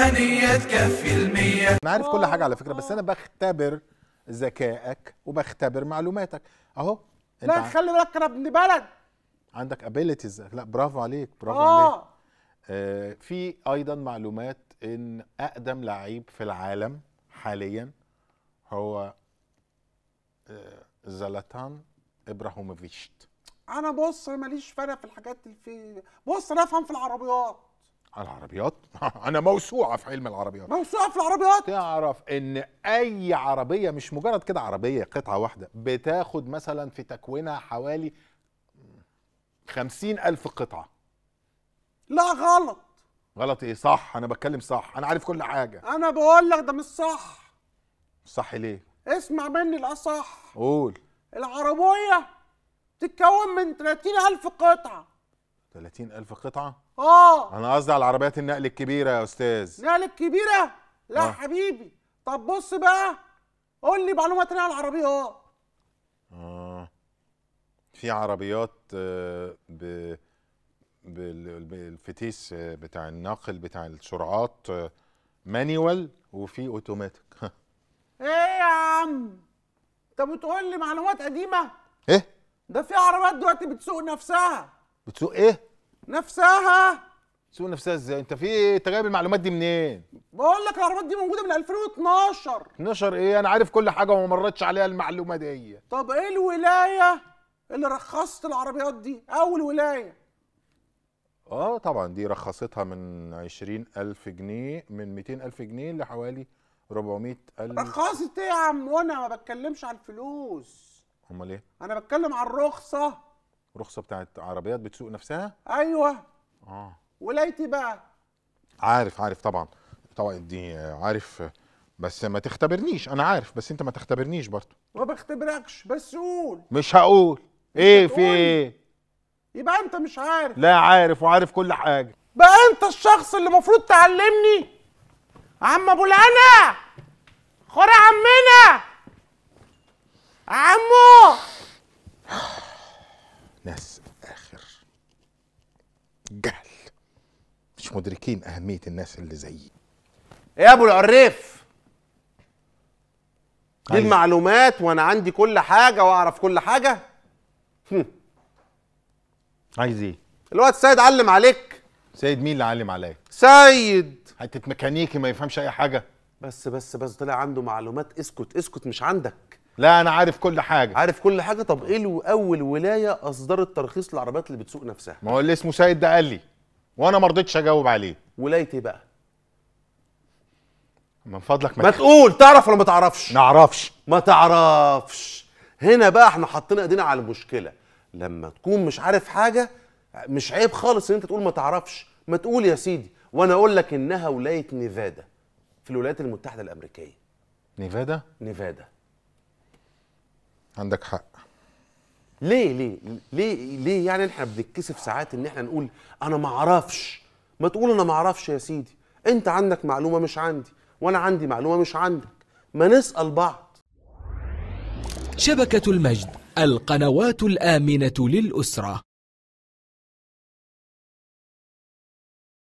هنية تكفي المية أنا عارف كل حاجة على فكرة بس أنا بختبر ذكائك وبختبر معلوماتك أهو لا خلي بالك أنا ابن بلد عندك ابيليتيز لا برافو عليك برافو آه. عليك آه في أيضا معلومات إن أقدم لعيب في العالم حاليا هو آه، زلاتان ابراهيموفيتش انا بص ماليش فرق في الحاجات اللي في بص انا افهم في العربيات العربيات انا موسوعه في علم العربيات موسوعه في العربيات تعرف ان اي عربيه مش مجرد كده عربيه قطعه واحده بتاخد مثلا في تكوينها حوالي خمسين الف قطعه لا غلط غلط ايه صح انا بتكلم صح انا عارف كل حاجه انا بقول لك ده مش صح صح ليه اسمع مني الاصح قول العربيه تتكون من 30 الف قطعه 30 ألف قطعة؟ آه أنا قصدي على عربيات النقل الكبيرة يا أستاذ نقل الكبيرة؟ لا آه. حبيبي طب بص بقى قول لي معلومة تانية عن العربيات آه. آه في عربيات آه، ب بالفتيس آه، بتاع الناقل بتاع السرعات مانيوال وفي اوتوماتيك ايه يا عم انت بتقول لي معلومات قديمه ايه ده في عربيات دلوقتي بتسوق نفسها بتسوق ايه نفسها تسوق نفسها ازاي انت في ايه انت جايب المعلومات دي منين بقول لك العربيات دي موجوده من 2012 12 ايه انا عارف كل حاجه وما مرتش عليها المعلومه دي طب ايه الولايه اللي رخصت العربيات دي اول ولايه اه طبعا دي رخصتها من 20000 جنيه من 200000 جنيه لحوالي 400000 رخصت ايه يا عم وانا ما بتكلمش على الفلوس امال ايه انا بتكلم على الرخصه رخصه بتاعت عربيات بتسوق نفسها ايوه اه ولايتي بقى عارف عارف طبعا طبعا دي عارف بس ما تختبرنيش انا عارف بس انت ما تختبرنيش برضه ما بختبركش بس قول مش هقول ايه في ايه يبقى انت مش عارف لا عارف وعارف كل حاجه بقى انت الشخص اللي المفروض تعلمني عم ابو الهنا خور عمنا عمو الجهل مش مدركين اهميه الناس اللي زيي إيه يا ابو العريف دي إيه المعلومات وانا عندي كل حاجه واعرف كل حاجه هم. عايز ايه الواد سيد علم عليك سيد مين اللي علم عليا سيد حته ميكانيكي ما يفهمش اي حاجه بس بس بس طلع عنده معلومات اسكت اسكت مش عندك لا انا عارف كل حاجه عارف كل حاجه طب ايه اول ولايه اصدرت ترخيص للعربيات اللي بتسوق نفسها ما هو اللي اسمه سيد ده قال لي وانا ما رضيتش اجاوب عليه ولايه ايه بقى من فضلك ما, ما تقول تعرف ولا ما تعرفش نعرفش ما تعرفش هنا بقى احنا حطينا ايدينا على المشكله لما تكون مش عارف حاجه مش عيب خالص ان انت تقول ما تعرفش ما تقول يا سيدي وانا اقول لك انها ولايه نيفادا في الولايات المتحده الامريكيه نيفادا نيفادا عندك حق ليه ليه ليه ليه يعني احنا بنتكسف ساعات ان احنا نقول انا ما اعرفش ما تقول انا ما اعرفش يا سيدي انت عندك معلومه مش عندي وانا عندي معلومه مش عندك ما نسال بعض شبكه المجد القنوات الامنه للاسره